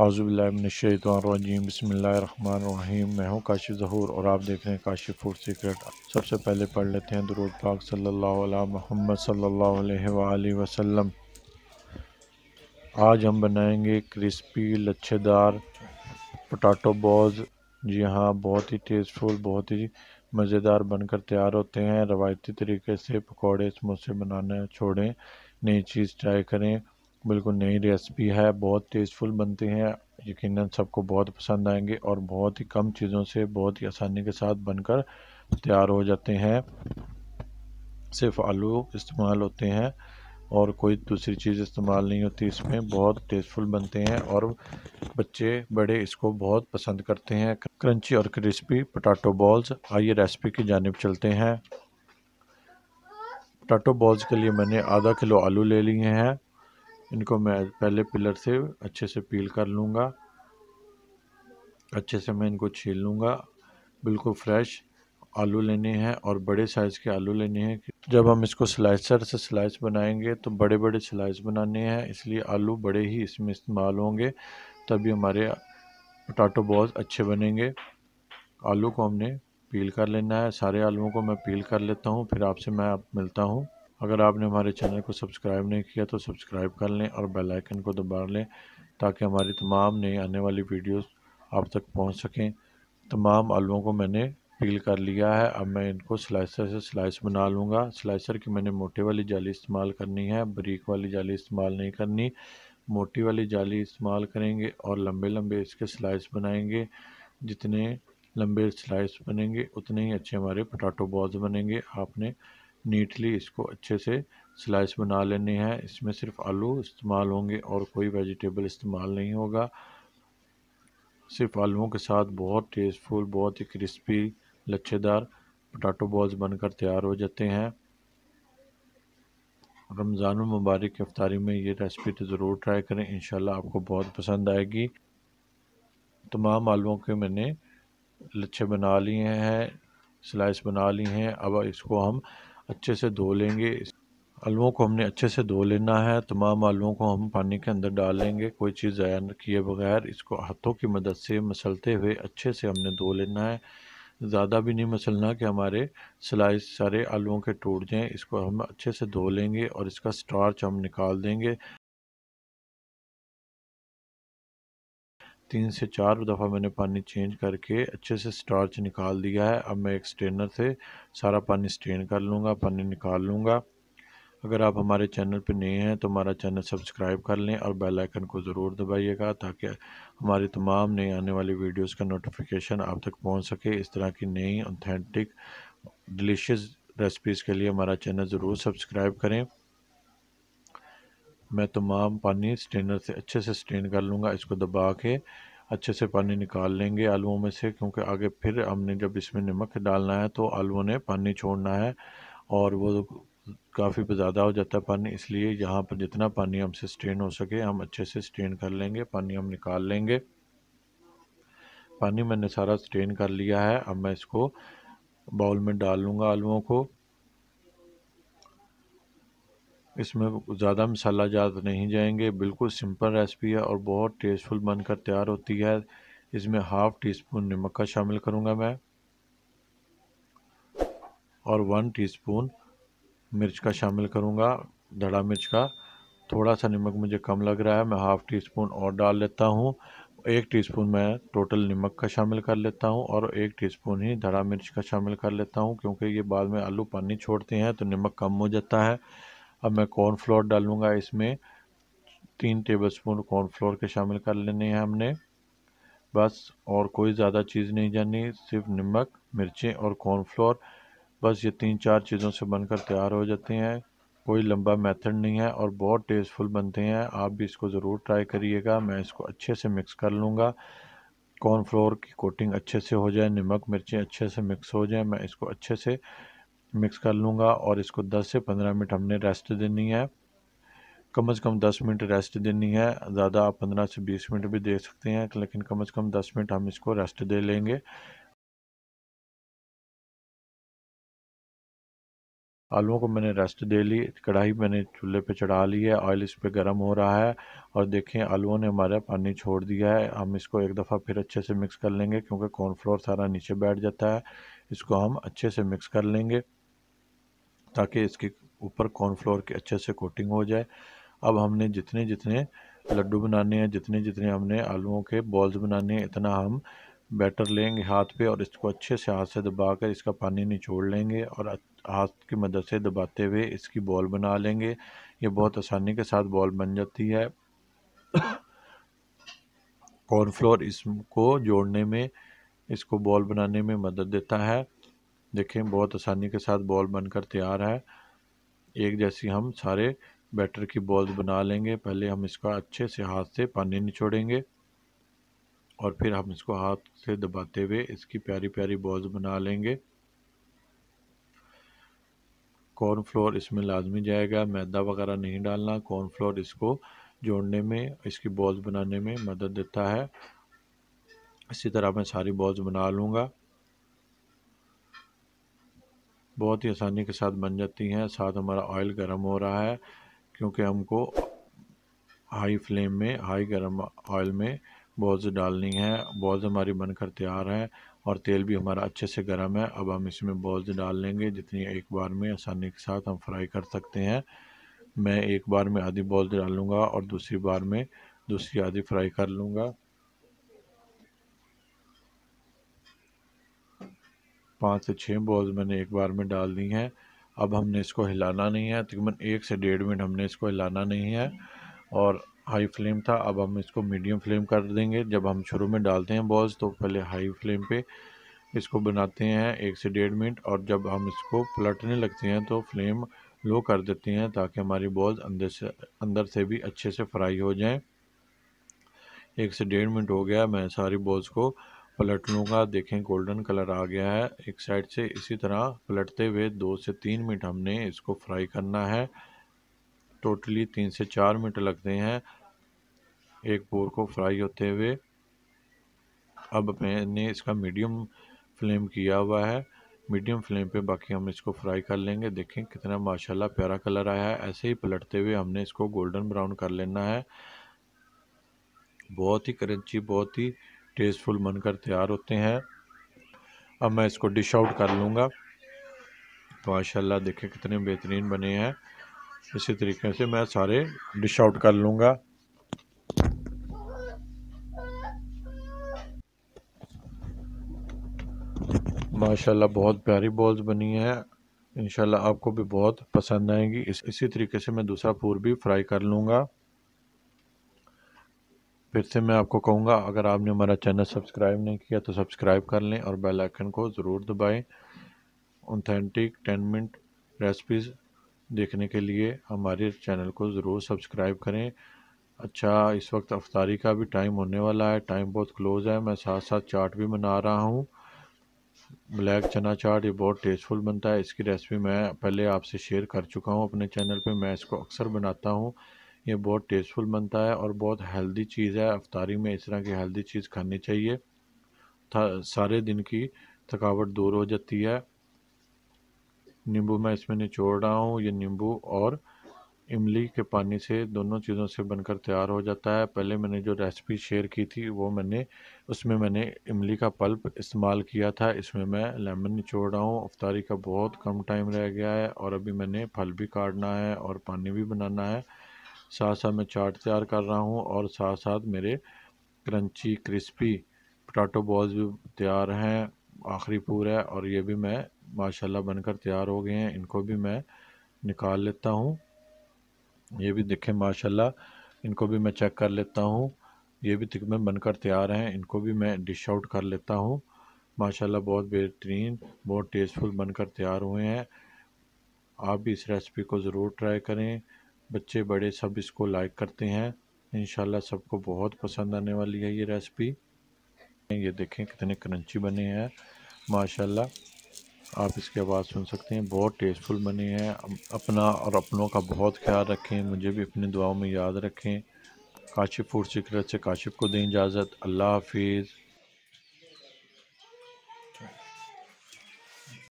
आज़ुबिल्लाशैतरजीम बसमीम मैं हूँ काशिफ ज़हूर और आप देख रहे हैं काशिफ फूड सीक्रेट सबसे पहले पढ़ लेते हैं दरूद पाक सल्ला महमद सल्ला वसम आज हम बनाएंगे क्रिस्पी लच्छेदार पोटाटो बॉज जी हाँ बहुत ही टेस्टफुल बहुत ही मज़ेदार बनकर तैयार होते हैं रवायती तरीके से पकौड़े समोसे बनाना छोड़ें नई चीज़ ट्राई करें बिल्कुल नई रेसिपी है बहुत टेस्टफुल बनते हैं यकीनन सबको बहुत पसंद आएंगे और बहुत ही कम चीज़ों से बहुत ही आसानी के साथ बनकर तैयार हो जाते हैं सिर्फ आलू इस्तेमाल होते हैं और कोई दूसरी चीज़ इस्तेमाल नहीं होती इसमें बहुत टेस्टफुल बनते हैं और बच्चे बड़े इसको बहुत पसंद करते हैं क्रंची और क्रिस्पी पटाटो बॉल्स आइए रेसिपी की जानब चलते हैं पटाटो बॉल्स के लिए मैंने आधा किलो आलू ले लिए हैं इनको मैं पहले पिलर से अच्छे से पील कर लूँगा अच्छे से मैं इनको छील लूँगा बिल्कुल फ्रेश आलू लेने हैं और बड़े साइज़ के आलू लेने हैं जब हम इसको स्लाइसर से स्लाइस बनाएंगे तो बड़े बड़े स्लाइस बनाने हैं इसलिए आलू बड़े ही इसमें इस्तेमाल होंगे तभी हमारे पटाटो बहुत अच्छे बनेंगे आलू को हमने पील कर लेना है सारे आलूओं को मैं पील कर लेता हूँ फिर आपसे मैं आप मिलता हूँ अगर आपने हमारे चैनल को सब्सक्राइब नहीं किया तो सब्सक्राइब कर लें और बेल आइकन को दबा लें ताकि हमारी तमाम नई आने वाली वीडियोस आप तक पहुंच सकें तमाम आलुओं को मैंने पील कर लिया है अब मैं इनको स्लाइसर से स्लाइस बना लूँगा स्लाइसर की मैंने मोटे वाली जाली इस्तेमाल करनी है बरीक वाली जाली इस्तेमाल नहीं करनी मोटी वाली जाली इस्तेमाल करेंगे और लंबे लंबे इसके स्लाइस बनाएंगे जितने लंबे स्लाइस बनेंगे उतने ही अच्छे हमारे पटाटो बॉल्स बनेंगे आपने नीटली इसको अच्छे से स्लाइस बना लेने हैं इसमें सिर्फ आलू इस्तेमाल होंगे और कोई वेजिटेबल इस्तेमाल नहीं होगा सिर्फ आलूओं के साथ बहुत टेस्टफुल बहुत ही क्रिस्पी लच्छेदार पटाटो बॉल्स बनकर तैयार हो जाते हैं रमज़ान मुबारक की अफ्तारी में ये रेसिपी तो ज़रूर ट्राई करें इन आपको बहुत पसंद आएगी तमाम आलूओं के मैंने लच्छे बना लिए हैं स्लाइस बना ली हैं अब इसको हम अच्छे से धो लेंगे आलुओं को हमने अच्छे से धो लेना है तमाम आलुओं को हम पानी के अंदर डालेंगे कोई चीज़ ज़ाया किए बगैर इसको हाथों की मदद से मसलते हुए अच्छे से हमने धो लेना है ज़्यादा भी नहीं मसलना कि हमारे स्लाइस सारे आलुओं के टूट जाएँ इसको हम अच्छे से धो लेंगे और इसका स्टार्च हम निकाल देंगे तीन से चार दफ़ा मैंने पानी चेंज करके अच्छे से स्टार्च निकाल दिया है अब मैं एक स्ट्रेनर से सारा पानी स्ट्रेन कर लूँगा पानी निकाल लूँगा अगर आप हमारे चैनल पर नए हैं तो हमारा चैनल सब्सक्राइब कर लें और बेल आइकन को ज़रूर दबाइएगा ताकि हमारी तमाम नए आने वाली वीडियोस का नोटिफिकेशन आप तक पहुंच सके इस तरह की नई ऑथेंटिक डिलीशियस रेसिपीज़ के लिए हमारा चैनल ज़रूर सब्सक्राइब करें मैं तमाम पानी स्ट्रेनर से अच्छे से स्ट्रेन कर लूँगा इसको दबा के अच्छे से पानी निकाल लेंगे आलूओं में से क्योंकि आगे फिर हमने जब इसमें नमक डालना है तो आलूओं ने पानी छोड़ना है और वो काफ़ी ज़्यादा हो जाता है पानी इसलिए यहाँ पर जितना पानी हमसे स्ट्रेन हो सके हम अच्छे से स्ट्रेन कर लेंगे पानी हम निकाल लेंगे पानी मैंने सारा स्ट्रेन कर लिया है अब मैं इसको बाउल में डाल लूँगा आलुओं को इसमें ज़्यादा मसाला ज़्यादा नहीं जाएंगे बिल्कुल सिंपल रेसिपी है और बहुत टेस्टफुल बनकर तैयार होती है इसमें हाफ़ टी स्पून नमक का शामिल करूँगा मैं और वन टीस्पून मिर्च का शामिल करूँगा धड़ा मिर्च का थोड़ा सा नमक मुझे कम लग रहा है मैं हाफ़ टी स्पून और डाल लेता हूँ एक टीस्पून मैं टोटल नमक का शामिल कर लेता हूँ और एक टीस्पून ही धड़ा मिर्च का शामिल कर लेता हूँ क्योंकि ये बाद में आलू पानी छोड़ते हैं तो नमक कम हो जाता है अब मैं कॉर्नफ्लोर डालूँगा इसमें तीन टेबल स्पून कॉर्नफ्लोर के शामिल कर लेने हैं हमने बस और कोई ज़्यादा चीज़ नहीं जानी सिर्फ नमक मिर्चें और कॉर्नफ्लोर बस ये तीन चार चीज़ों से बनकर तैयार हो जाते हैं कोई लंबा मेथड नहीं है और बहुत टेस्टफुल बनते हैं आप भी इसको ज़रूर ट्राई करिएगा मैं इसको अच्छे से मिक्स कर लूँगा कॉर्नफ्लोर की कोटिंग अच्छे से हो जाए नमक मिर्चें अच्छे से मिक्स हो जाए मैं इसको अच्छे से मिक्स कर लूँगा और इसको 10 से 15 मिनट हमने रेस्ट देनी है कम से कम 10 मिनट रेस्ट देनी है ज़्यादा आप 15 से 20 मिनट भी दे सकते हैं लेकिन कम से कम 10 मिनट हम इसको रेस्ट दे लेंगे आलुओं को मैंने रेस्ट दे ली कढ़ाई मैंने चूल्हे पे चढ़ा ली है ऑयल इस पर गर्म हो रहा है और देखें आलुओं ने हमारा पानी छोड़ दिया है हम इसको एक दफ़ा फिर अच्छे से मिक्स कर लेंगे क्योंकि कॉर्नफ्लोर सारा नीचे बैठ जाता है इसको हम अच्छे से मिक्स कर लेंगे ताकि इसके ऊपर कॉर्नफ्लोर की अच्छे से कोटिंग हो जाए अब हमने जितने जितने लड्डू बनाने हैं जितने जितने हमने आलूओं के बॉल्स बनाने हैं इतना हम बैटर लेंगे हाथ पे और इसको अच्छे से हाथ से दबा कर इसका पानी निचोड़ लेंगे और हाथ की मदद से दबाते हुए इसकी बॉल बना लेंगे ये बहुत आसानी के साथ बॉल बन जाती है कॉर्नफ्लोर इसको जोड़ने में इसको बॉल बनाने में मदद देता है देखें बहुत आसानी के साथ बॉल बनकर तैयार है एक जैसी हम सारे बैटर की बॉल्स बना लेंगे पहले हम इसका अच्छे से हाथ से पानी निचोड़ेंगे और फिर हम इसको हाथ से दबाते हुए इसकी प्यारी प्यारी बॉल्स बना लेंगे कॉर्न फ्लोर इसमें लाजमी जाएगा मैदा वगैरह नहीं डालना कॉर्न फ्लोर इसको जोड़ने में इसकी बॉल्स बनाने में मदद देता है इसी तरह मैं सारी बॉल्स बना लूँगा बहुत ही आसानी के साथ बन जाती हैं साथ हमारा ऑयल गर्म हो रहा है क्योंकि हमको हाई फ्लेम में हाई गर्म ऑयल में बॉल्स डालनी है बॉल्स हमारी बनकर तैयार है और तेल भी हमारा अच्छे से गर्म है अब हम इसमें बॉल्स डाल लेंगे जितनी एक बार में आसानी के साथ हम फ्राई कर सकते हैं मैं एक बार में आधी बॉल्स डालूँगा और दूसरी बार में दूसरी आधी फ्राई कर लूँगा पाँच से छः बॉल्स मैंने एक बार में डाल दी हैं अब हमने इसको हिलाना नहीं है तकरीबन एक से डेढ़ मिनट हमने इसको हिलाना नहीं है और हाई फ्लेम था अब हम इसको मीडियम फ्लेम कर देंगे जब हम शुरू में डालते हैं बॉल्स तो पहले हाई फ्लेम पे इसको बनाते हैं एक से डेढ़ मिनट और जब हम इसको पलटने लगते हैं तो फ्लेम लो कर देते हैं ताकि हमारी बॉल्स अंदर से अंदर से भी अच्छे से फ्राई हो जाएं एक से डेढ़ मिनट हो गया मैं सारी बॉल्स को पलट लूँगा देखें गोल्डन कलर आ गया है एक साइड से इसी तरह पलटते हुए दो से तीन मिनट हमने इसको फ्राई करना है टोटली तीन से चार मिनट लगते हैं एक बोर को फ्राई होते हुए अब मैंने इसका मीडियम फ्लेम किया हुआ है मीडियम फ्लेम पे बाकी हम इसको फ्राई कर लेंगे देखें कितना माशाल्लाह प्यारा कलर आया है ऐसे ही पलटते हुए हमने इसको गोल्डन ब्राउन कर लेना है बहुत ही करंची बहुत ही टेस्टफुल बनकर तैयार होते हैं अब मैं इसको डिश आउट कर लूँगा तो माशाला देखें कितने बेहतरीन बने हैं इसी तरीके से मैं सारे डिश आउट कर लूँगा माशा बहुत प्यारी बॉल्स बनी हैं इनशाला आपको भी बहुत पसंद आएंगी इस इसी तरीके से मैं दूसरा फूर भी फ्राई कर लूँगा फिर से मैं आपको कहूँगा अगर आपने हमारा चैनल सब्सक्राइब नहीं किया तो सब्सक्राइब कर लें और बेल आइकन को ज़रूर दबाएं ऑथेंटिक टेन मिनट रेसिपीज़ देखने के लिए हमारे चैनल को ज़रूर सब्सक्राइब करें अच्छा इस वक्त अफ्तारी का भी टाइम होने वाला है टाइम बहुत क्लोज है मैं साथ साथ चाट भी बना रहा हूँ ब्लैक चना चाट ये बहुत टेस्टफुल बनता है इसकी रेसिपी मैं पहले आपसे शेयर कर चुका हूँ अपने चैनल पे मैं इसको अक्सर बनाता हूँ ये बहुत टेस्टफुल बनता है और बहुत हेल्दी चीज़ है अफ्तारी में इस तरह की हेल्दी चीज़ खानी चाहिए था, सारे दिन की थकावट दूर हो जाती है नींबू मैं इसमें निचोड़ रहा हूँ ये नींबू और इमली के पानी से दोनों चीज़ों से बनकर तैयार हो जाता है पहले मैंने जो रेसिपी शेयर की थी वो मैंने उसमें मैंने इमली का पल्प इस्तेमाल किया था इसमें मैं लेमन निचोड़ रहा हूँ अफ्तारी का बहुत कम टाइम रह गया है और अभी मैंने फल भी काटना है और पानी भी बनाना है साथ साथ मैं चाट तैयार कर रहा हूँ और साथ साथ मेरे क्रंची क्रिस्पी पटाटो बॉल्स भी तैयार हैं आखिरी पूर है और ये भी मैं माशाल्लाह बनकर तैयार हो गए हैं इनको भी मैं निकाल लेता हूँ ये भी देखें माशाल्लाह इनको भी मैं चेक कर लेता हूँ ये भी में बनकर तैयार हैं इनको भी मैं डिश आउट कर लेता हूँ माशाल्लाह बहुत बेहतरीन बहुत टेस्टफुल बनकर तैयार हुए हैं आप भी इस रेसिपी को ज़रूर ट्राई करें बच्चे बड़े सब इसको लाइक करते हैं इन सबको बहुत पसंद आने वाली है ये रेसिपी ये देखें कितने क्रंची बने हैं माशाल्लाह आप इसकी आवाज़ सुन सकते हैं बहुत टेस्टफुल बने हैं अपना और अपनों का बहुत ख्याल रखें मुझे भी अपनी दुआओं में याद रखें काशिफ फूड सीक्रेट से काशिफ को दें इजाज़त अल्लाह हाफिज़